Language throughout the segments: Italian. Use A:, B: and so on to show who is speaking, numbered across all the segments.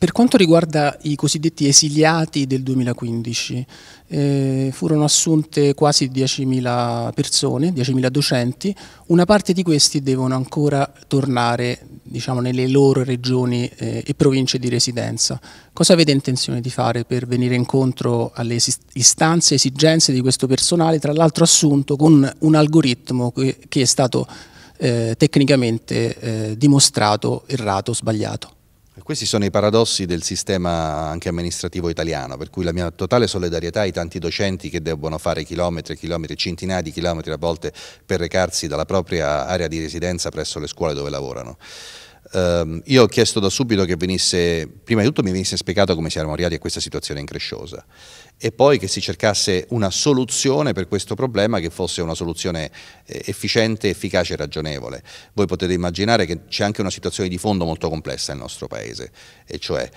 A: Per quanto riguarda i cosiddetti esiliati del 2015, eh, furono assunte quasi 10.000 persone, 10.000 docenti, una parte di questi devono ancora tornare diciamo, nelle loro regioni eh, e province di residenza. Cosa avete intenzione di fare per venire incontro alle istanze, e esigenze di questo personale, tra l'altro assunto con un algoritmo che, che è stato eh, tecnicamente eh, dimostrato errato, sbagliato?
B: Questi sono i paradossi del sistema anche amministrativo italiano, per cui la mia totale solidarietà ai tanti docenti che devono fare chilometri e chilometri, centinaia di chilometri a volte per recarsi dalla propria area di residenza presso le scuole dove lavorano. Um, io ho chiesto da subito che venisse, prima di tutto mi venisse spiegato come si erano arrivati a questa situazione incresciosa e poi che si cercasse una soluzione per questo problema che fosse una soluzione eh, efficiente, efficace e ragionevole. Voi potete immaginare che c'è anche una situazione di fondo molto complessa nel nostro paese e cioè,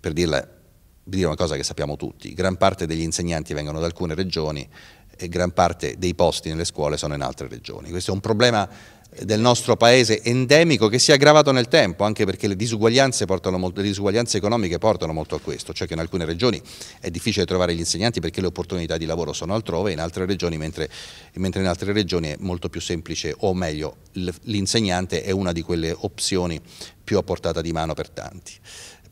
B: per dirla, per dire una cosa che sappiamo tutti, gran parte degli insegnanti vengono da alcune regioni e gran parte dei posti nelle scuole sono in altre regioni. Questo è un problema del nostro paese endemico che si è aggravato nel tempo, anche perché le disuguaglianze, molto, le disuguaglianze, economiche portano molto a questo, cioè che in alcune regioni è difficile trovare gli insegnanti perché le opportunità di lavoro sono altrove, in altre regioni, mentre, mentre in altre regioni è molto più semplice o meglio l'insegnante è una di quelle opzioni più a portata di mano per tanti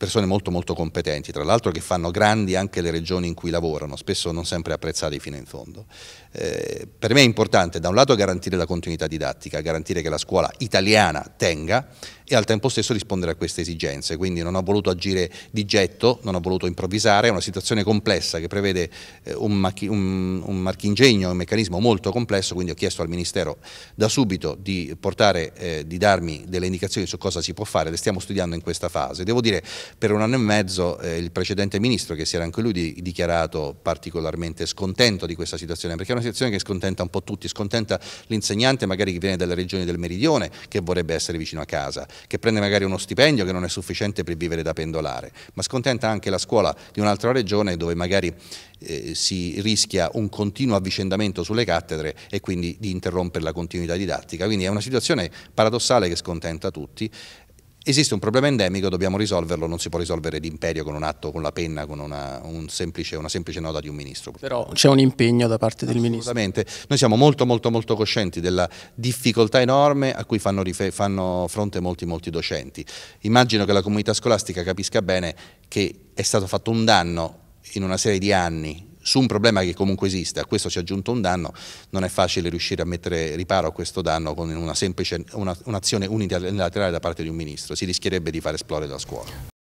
B: persone molto molto competenti, tra l'altro che fanno grandi anche le regioni in cui lavorano, spesso non sempre apprezzate fino in fondo. Eh, per me è importante da un lato garantire la continuità didattica, garantire che la scuola italiana tenga e al tempo stesso rispondere a queste esigenze. Quindi non ho voluto agire di getto, non ho voluto improvvisare, è una situazione complessa che prevede eh, un, marchi, un, un marchingegno, un meccanismo molto complesso, quindi ho chiesto al Ministero da subito di, portare, eh, di darmi delle indicazioni su cosa si può fare, le stiamo studiando in questa fase. Devo dire per un anno e mezzo eh, il precedente Ministro, che si era anche lui di, dichiarato particolarmente scontento di questa situazione, perché è una situazione che scontenta un po' tutti, scontenta l'insegnante magari che viene dalle regioni del meridione, che vorrebbe essere vicino a casa, che prende magari uno stipendio che non è sufficiente per vivere da pendolare, ma scontenta anche la scuola di un'altra regione dove magari eh, si rischia un continuo avvicendamento sulle cattedre e quindi di interrompere la continuità didattica. Quindi è una situazione paradossale che scontenta tutti Esiste un problema endemico, dobbiamo risolverlo, non si può risolvere l'imperio con un atto, con la penna, con una, un semplice, una semplice nota di un ministro. Però c'è un
A: impegno da parte del ministro. Assolutamente,
B: noi siamo molto molto molto coscienti della difficoltà enorme a cui fanno, fanno fronte molti molti docenti. Immagino che la comunità scolastica capisca bene che è stato fatto un danno in una serie di anni su un problema che comunque esiste, a questo si è aggiunto un danno, non è facile riuscire a mettere riparo a questo danno con un'azione una, un unilaterale da parte di un ministro, si rischierebbe di far esplodere la scuola.